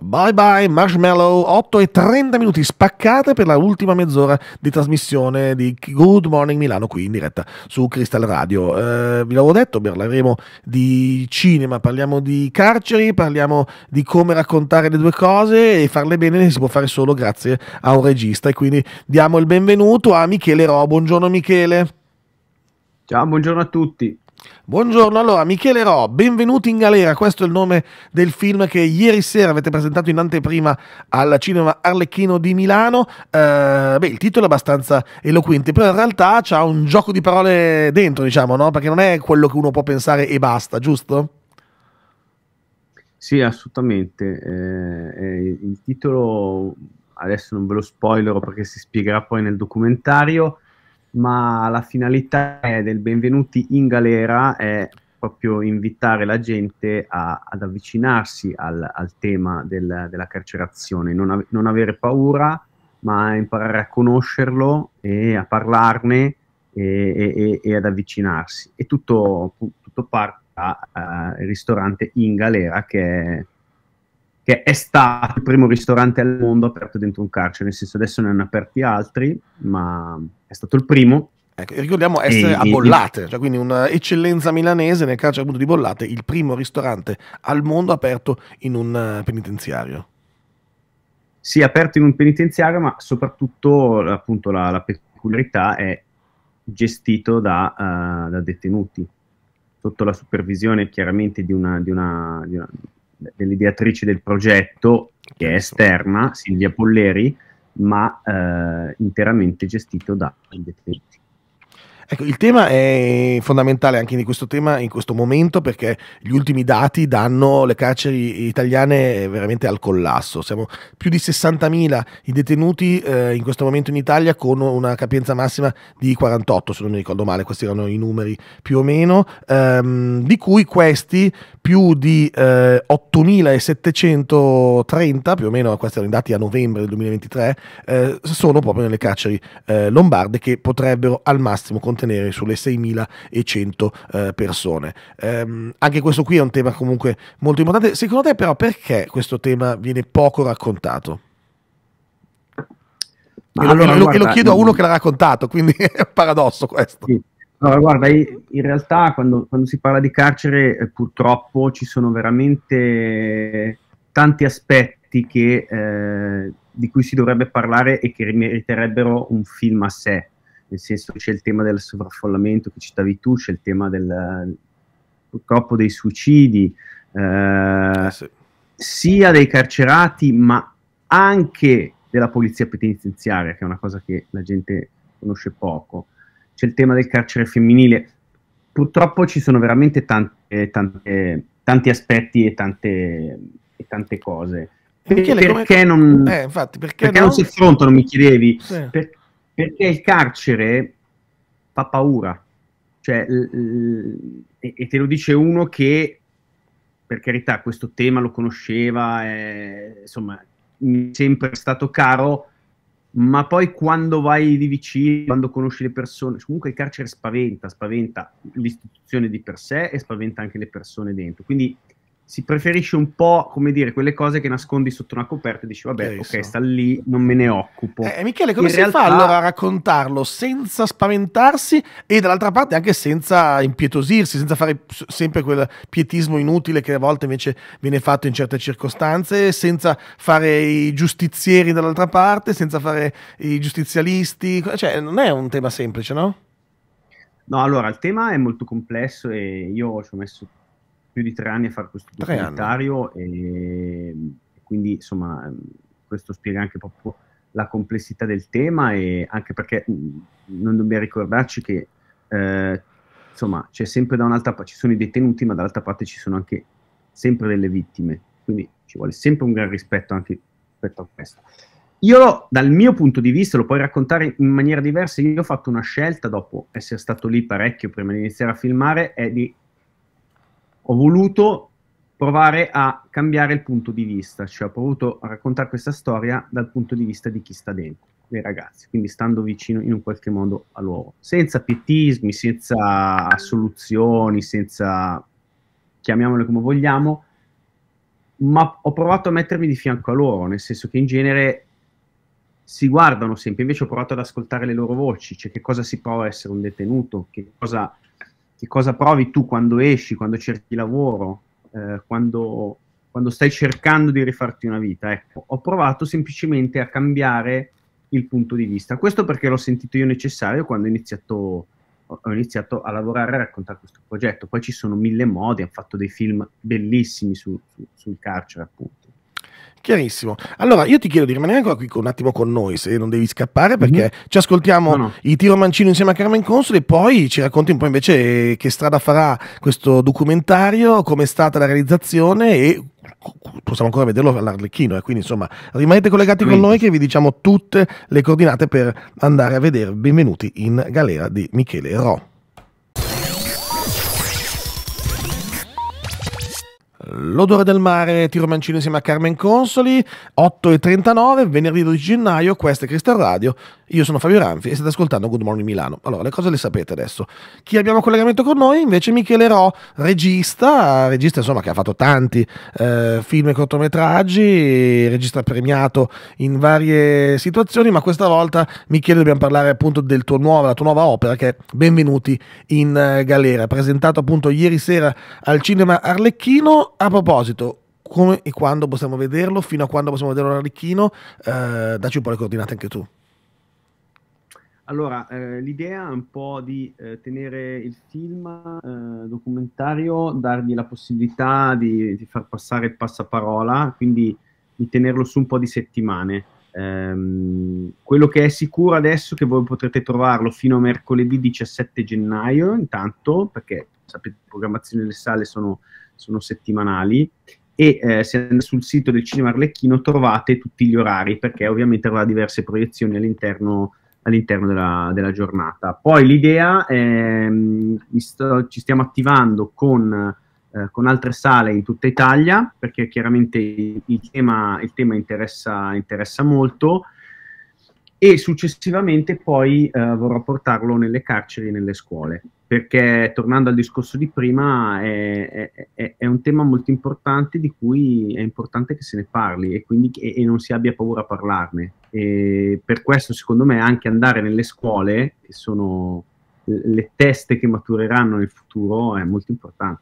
Bye bye Marshmallow, 8 e 30 minuti spaccate per la ultima mezz'ora di trasmissione di Good Morning Milano qui in diretta su Crystal Radio. Eh, vi l'avevo detto, parleremo di cinema, parliamo di carceri, parliamo di come raccontare le due cose e farle bene si può fare solo grazie a un regista e quindi diamo il benvenuto a Michele Ro. Buongiorno Michele. Ciao, buongiorno a tutti. Buongiorno, allora Michele Ro, benvenuti in galera, questo è il nome del film che ieri sera avete presentato in anteprima al cinema Arlecchino di Milano, eh, beh il titolo è abbastanza eloquente, però in realtà c'ha un gioco di parole dentro diciamo, no? perché non è quello che uno può pensare e basta, giusto? Sì, assolutamente, eh, eh il titolo adesso non ve lo spoilerò perché si spiegherà poi nel documentario, ma la finalità del benvenuti in galera è proprio invitare la gente a, ad avvicinarsi al, al tema del, della carcerazione, non, a, non, avere paura, ma imparare a conoscerlo e a parlarne e, e, e ad avvicinarsi. E tutto, tutto parte dal eh, ristorante in galera che è che è stato il primo ristorante al mondo aperto dentro un carcere, nel senso adesso ne hanno aperti altri, ma è stato il primo. Ecco, ricordiamo essere e, a Bollate, cioè quindi un'eccellenza milanese nel carcere appunto di Bollate, il primo ristorante al mondo aperto in un eh, penitenziario. Sì, aperto in un penitenziario, ma soprattutto appunto la, la peculiarità è gestito da, uh, da, detenuti, sotto la supervisione chiaramente di una, di una, di una dell'ideatrice del progetto, che è certo. esterna, Silvia Polleri, ma eh, interamente gestito dagli detenuti. Ecco, il tema è fondamentale anche in questo tema, in questo momento, perché gli ultimi dati danno le carceri italiane veramente al collasso. Siamo più di 60.000 i detenuti eh, in questo momento in Italia con una capienza massima di 48, se non mi ricordo male, questi erano i numeri più o meno, ehm, di cui questi più di eh, 8.730, più o meno questi erano i dati a novembre del 2023, eh, sono proprio nelle carceri eh, lombarde che potrebbero al massimo continuare contenere sulle 6.100 eh, persone. Ehm, anche questo qui è un tema comunque molto importante. Secondo te però perché questo tema viene poco raccontato? E lo, allora, lo, lo, chiedo a uno mm. che l'ha raccontato, quindi è un paradosso questo. Sì. Allora, guarda, in realtà quando, quando si parla di carcere eh, purtroppo ci sono veramente tanti aspetti che, eh, di cui si dovrebbe parlare e che meriterebbero un film a sé nel senso c'è il tema del sovraffollamento che citavi tu, c'è il tema del, purtroppo eh, dei suicidi, eh, eh, sì. sia dei carcerati ma anche della polizia penitenziaria, che è una cosa che la gente conosce poco. C'è il tema del carcere femminile. Purtroppo ci sono veramente tante, eh, tante, tanti aspetti e tante, e tante cose. Michele, perché, come... non, eh, infatti, perché, perché non... si affrontano, mi chiedevi? Sì. Per, perché il carcere fa paura. Cioè, e te lo dice uno che, per carità, questo tema lo conosceva, è, insomma, mi è sempre stato caro, ma poi quando vai di vicino, quando conosci le persone, comunque il carcere spaventa, spaventa l'istituzione di per sé e spaventa anche le persone dentro. Quindi si preferisce un po', come dire, quelle cose che nascondi sotto una coperta e dici, vabbè, ok, sta lì, non me ne occupo. Eh, Michele, come In si realtà... fa allora a raccontarlo senza spaventarsi e dall'altra parte anche senza impietosirsi, senza fare sempre quel pietismo inutile che a volte invece viene fatto in certe circostanze, senza fare i giustizieri dall'altra parte, senza fare i giustizialisti, cioè non è un tema semplice, no? No, allora, il tema è molto complesso e io ci ho messo più di tre anni a fare questo documentario e quindi insomma questo spiega anche proprio la complessità del tema e anche perché mm, non dobbiamo ricordarci che eh, insomma c'è sempre da un'altra parte ci sono i detenuti ma dall'altra parte ci sono anche sempre delle vittime quindi ci vuole sempre un gran rispetto anche rispetto a questo io dal mio punto di vista lo puoi raccontare in maniera diversa io ho fatto una scelta dopo essere stato lì parecchio prima di iniziare a filmare è di ho voluto provare a cambiare il punto di vista, cioè ho provato a raccontare questa storia dal punto di vista di chi sta dentro, dei ragazzi, quindi stando vicino in un qualche modo a loro, senza pietismi, senza soluzioni, senza chiamiamole come vogliamo, ma ho provato a mettermi di fianco a loro, nel senso che in genere si guardano sempre, invece ho provato ad ascoltare le loro voci, cioè che cosa si prova a essere un detenuto, che cosa che cosa provi tu quando esci, quando cerchi lavoro, eh, quando, quando, stai cercando di rifarti una vita. Ecco, ho provato semplicemente a cambiare il punto di vista. Questo perché l'ho sentito io necessario quando ho iniziato, ho iniziato a lavorare e a raccontare questo progetto. Poi ci sono mille modi, hanno fatto dei film bellissimi su, su, sul carcere, appunto. Chiarissimo. Allora, io ti chiedo di rimanere ancora qui un attimo con noi, se non devi scappare, perché mm-hmm. ci ascoltiamo no, no. i Tiro Mancino insieme a Carmen Consoli e poi ci racconti un po' invece che strada farà questo documentario, come è stata la realizzazione e possiamo ancora vederlo all'Arlecchino. Eh. Quindi, insomma, rimanete collegati con noi che vi diciamo tutte le coordinate per andare a vedere Benvenuti in Galera di Michele Ro. L'odore del mare, Tiro Mancino insieme a Carmen Consoli, 8.39, venerdì 12 gennaio, questa è Crystal Radio. Io sono Fabio Ranfi e state ascoltando Good Morning Milano. Allora, le cose le sapete adesso. Chi abbiamo collegamento con noi invece Michele Ro, regista, regista insomma che ha fatto tanti eh, film e cortometraggi, regista premiato in varie situazioni, ma questa volta Michele dobbiamo parlare appunto del tuo nuovo, della tua nuova opera che è Benvenuti in eh, Galera, presentato appunto ieri sera al cinema Arlecchino. A proposito, come e quando possiamo vederlo, fino a quando possiamo vederlo Arlecchino? eh, dacci un po' le coordinate anche tu. Allora, eh, l'idea è un po' di eh, tenere il film eh, documentario, dargli la possibilità di, di, far passare il passaparola, quindi di tenerlo su un po' di settimane. Ehm, quello che è sicuro adesso è che voi potrete trovarlo fino a mercoledì 17 gennaio, intanto, perché sapete, le programmazioni delle sale sono, sono settimanali, e eh, se andate sul sito del Cinema Arlecchino trovate tutti gli orari, perché ovviamente avrà diverse proiezioni all'interno all'interno della, della giornata. Poi l'idea, è, ehm, sto, ci stiamo attivando con, eh, con, altre sale in tutta Italia, perché chiaramente il tema, il tema interessa, interessa, molto, e successivamente poi eh, vorrò portarlo nelle carceri e nelle scuole perché tornando al discorso di prima è, è, è, un tema molto importante di cui è importante che se ne parli e quindi e, e non si abbia paura a parlarne. E per questo secondo me anche andare nelle scuole, che sono le teste che matureranno nel futuro, è molto importante.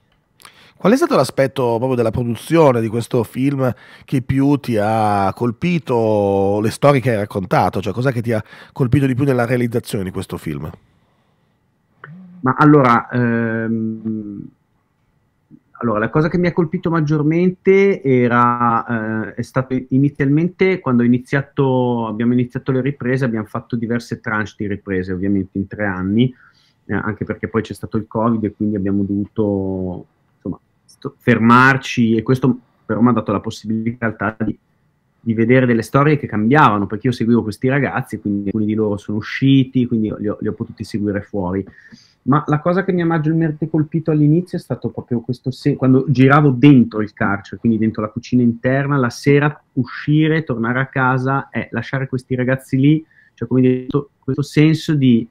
Qual è stato l'aspetto proprio della produzione di questo film che più ti ha colpito, le storie che hai raccontato, cioè cosa che ti ha colpito di più nella realizzazione di questo film? Ma allora, ehm, allora, la cosa che mi ha colpito maggiormente era, eh, è stato inizialmente quando iniziato, abbiamo iniziato le riprese, abbiamo fatto diverse tranche di riprese, ovviamente in tre anni, eh, anche perché poi c'è stato il Covid e quindi abbiamo dovuto insomma, fermarci e questo però mi ha dato la possibilità di, di vedere delle storie che cambiavano, perché io seguivo questi ragazzi, quindi alcuni di loro sono usciti, quindi li ho, li ho potuti seguire fuori ma la cosa che mi ha maggiormente colpito all'inizio è stato proprio questo, se- quando giravo dentro il carcere, quindi dentro la cucina interna, la sera uscire, tornare a casa e lasciare questi ragazzi lì, cioè come detto, questo senso di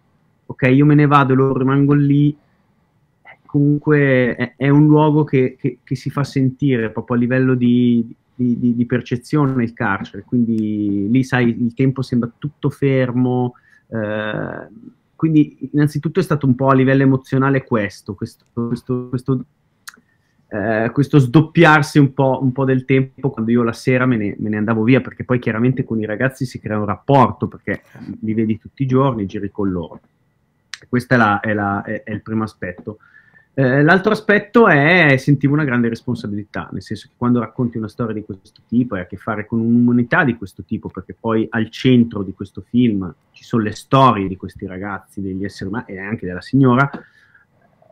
ok, io me ne vado e loro rimango lì, eh, comunque è, è un luogo che, che, che, si fa sentire proprio a livello di, di, di, di, percezione il carcere, quindi lì sai, il tempo sembra tutto fermo. Eh, quindi innanzitutto è stato un po' a livello emozionale questo, questo, questo, questo, eh, questo sdoppiarsi un po', un po', del tempo quando io la sera me ne, me ne, andavo via, perché poi chiaramente con i ragazzi si crea un rapporto, perché li vedi tutti i giorni, giri con loro. Questo è, la, è, la, è, è il primo aspetto. Eh, l'altro aspetto è sentivo una grande responsabilità, nel senso che quando racconti una storia di questo tipo hai a che fare con un'umanità di questo tipo, perché poi al centro di questo film ci sono le storie di questi ragazzi, degli esseri umani e anche della signora.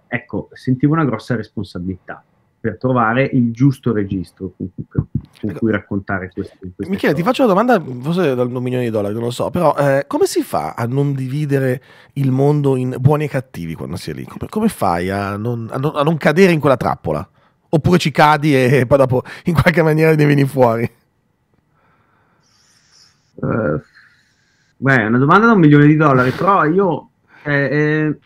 Ecco, sentivo una grossa responsabilità per trovare il giusto registro con cui, con ecco. cui raccontare questo. Michele, storie. ti faccio una domanda, forse dal milione di dollari, non lo so, però eh, come si fa a non dividere il mondo in buoni e cattivi quando si è lì? Come, fai a non, a non, a non cadere in quella trappola? Oppure ci cadi e poi dopo in qualche maniera ne vieni fuori? Uh, beh, è una domanda da un milione di dollari, però io... Eh, eh,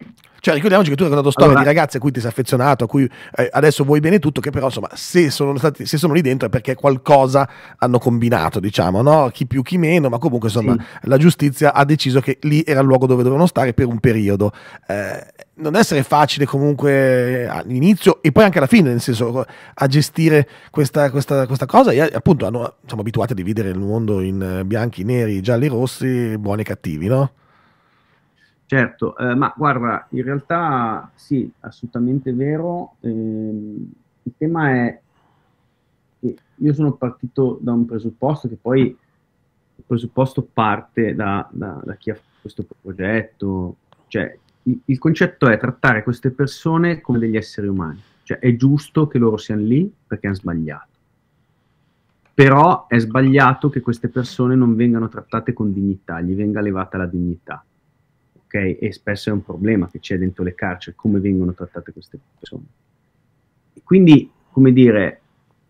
cioè, ricordiamoci che tu hai raccontato storie allora, di ragazze a cui ti sei affezionato, a cui eh, adesso vuoi bene tutto, che però insomma, se sono, stati, se sono lì dentro è perché qualcosa hanno combinato, diciamo, no? chi più chi meno, ma comunque insomma, sì. la giustizia ha deciso che lì era il luogo dove dovevano stare per un periodo. Eh, non essere facile comunque all'inizio e poi anche alla fine, nel senso, a gestire questa, questa, questa cosa. E appunto hanno, siamo abituati a dividere il mondo in eh, bianchi, neri, gialli, rossi, buoni e cattivi, no? Certo, eh, ma guarda, in realtà sì, assolutamente vero. Eh, il tema è che io sono partito da un presupposto che poi il presupposto parte da, da, da chi ha fatto questo progetto. Cioè, il, il, concetto è trattare queste persone come degli esseri umani. Cioè, è giusto che loro siano lì perché hanno sbagliato. Però è sbagliato che queste persone non vengano trattate con dignità, gli venga levata la dignità ok? E spesso è un problema che c'è dentro le carceri, come vengono trattate queste persone. Quindi, come dire,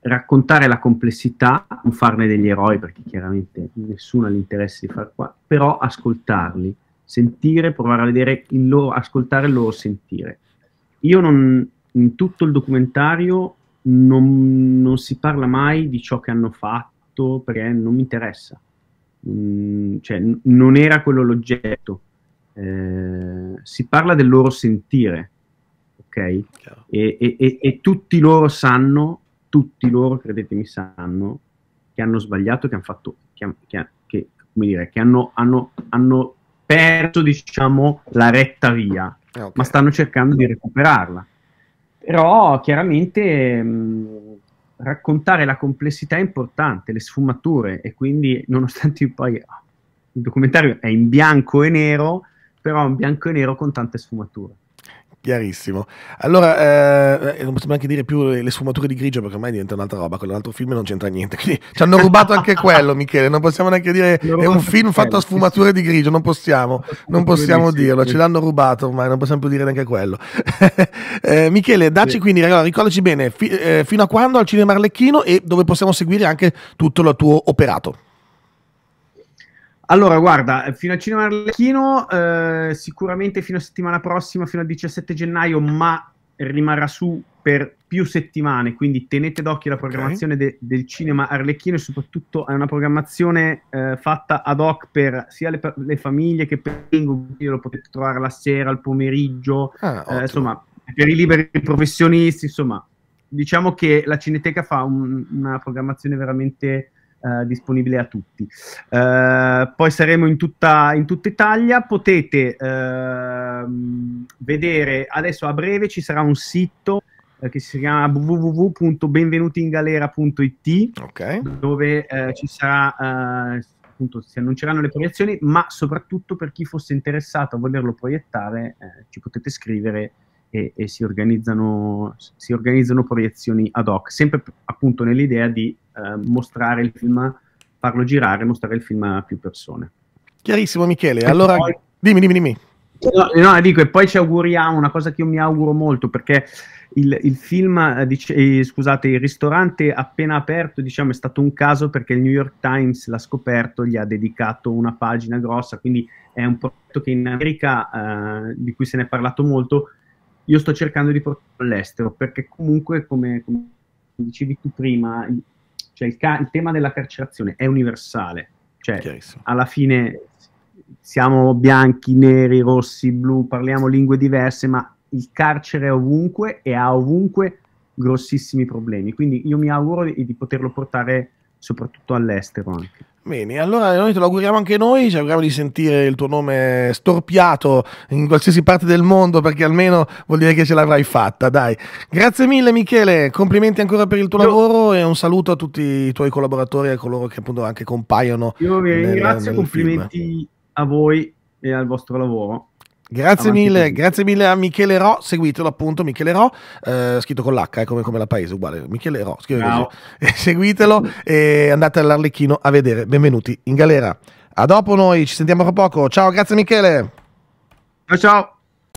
raccontare la complessità, non farne degli eroi, perché chiaramente nessuno ha l'interesse di far qua, però ascoltarli, sentire, provare a vedere il loro, ascoltare il loro sentire. Io non, in tutto il documentario non, non, si parla mai di ciò che hanno fatto perché non mi interessa, mm, cioè non era quello l'oggetto eh, si parla del loro sentire, ok? E, e, e, e, tutti loro sanno, tutti loro, credetemi, sanno che hanno sbagliato, che hanno fatto, che, che, che come dire, che hanno, hanno, hanno perso, diciamo, la retta via, eh, okay. ma stanno cercando di recuperarla. Però chiaramente mh, mm, raccontare la complessità è importante, le sfumature, e quindi nonostante poi ah, il documentario è in bianco e nero, però un bianco e nero con tante sfumature. Chiarissimo. Allora, eh, eh non possiamo anche dire più le sfumature di grigio perché ormai diventa un'altra roba, quell'altro film non c'entra niente. Quindi ci hanno rubato anche quello, Michele. Non possiamo neanche dire è un film fatto a sfumature di grigio, non possiamo, non possiamo dirlo, ce l'hanno rubato ormai, non possiamo più dire neanche quello. eh, Michele, dacci sì. quindi, allora, ricordaci bene, fi- eh, fino a quando al cinema Arlecchino e dove possiamo seguire anche tutto il tuo operato. Allora, guarda, fino a Cinema Arlecchino, eh, sicuramente fino a settimana prossima, fino al 17 gennaio, ma rimarrà su per più settimane, quindi tenete d'occhio la programmazione okay. de- del cinema Arlecchino e soprattutto è una programmazione eh, fatta ad hoc per sia le, le famiglie che per i lo potete trovare la sera, al pomeriggio, ah, eh, insomma, per i liberi professionisti, insomma, diciamo che la Cineteca fa un- una programmazione veramente eh, disponibile a tutti. Eh, poi saremo in tutta, in tutta Italia, potete ehm, vedere, adesso a breve ci sarà un sito eh, che si chiama www.benvenutiingalera.it okay. dove eh, ci sarà appunto si annunceranno le proiezioni ma soprattutto per chi fosse interessato a volerlo proiettare ci potete scrivere e, e si, organizzano, si, organizzano, proiezioni ad hoc, sempre appunto nell'idea di eh, mostrare il film, farlo girare, mostrare il film a più persone. Chiarissimo Michele, allora poi, dimmi, dimmi, dimmi. No, no, dico, e poi ci auguriamo una cosa che io mi auguro molto perché il, il film, eh, dice, eh, scusate, il ristorante appena aperto, diciamo, è stato un caso perché il New York Times l'ha scoperto, gli ha dedicato una pagina grossa, quindi è un prodotto che in America, eh, di cui se ne è parlato molto, io sto cercando di portarlo all'estero perché comunque, come, come dicevi tu prima, cioè il, ca- il, tema della carcerazione è universale. Cioè, alla fine siamo bianchi, neri, rossi, blu, parliamo lingue diverse, ma il carcere è ovunque e ha ovunque grossissimi problemi. Quindi io mi auguro di, di poterlo portare soprattutto all'estero. Anche. Bene, allora noi te lo auguriamo anche noi, ci auguriamo di sentire il tuo nome storpiato in qualsiasi parte del mondo perché almeno vuol dire che ce l'avrai fatta, dai. Grazie mille Michele, complimenti ancora per il tuo Io... lavoro e un saluto a tutti i tuoi collaboratori e a coloro che appunto anche compaiono. Io vi ringrazio, complimenti film. a voi e al vostro lavoro. Grazie mille, grazie mille a Michele Ro, seguitelo appunto Michele Ro, eh, scritto con l'H, eh, come, come la paese, uguale, Michele Ro, no. Eh, seguitelo e andate all'Arlecchino a vedere, benvenuti in galera. A dopo noi, ci sentiamo fra poco, ciao, grazie Michele. Ciao ciao.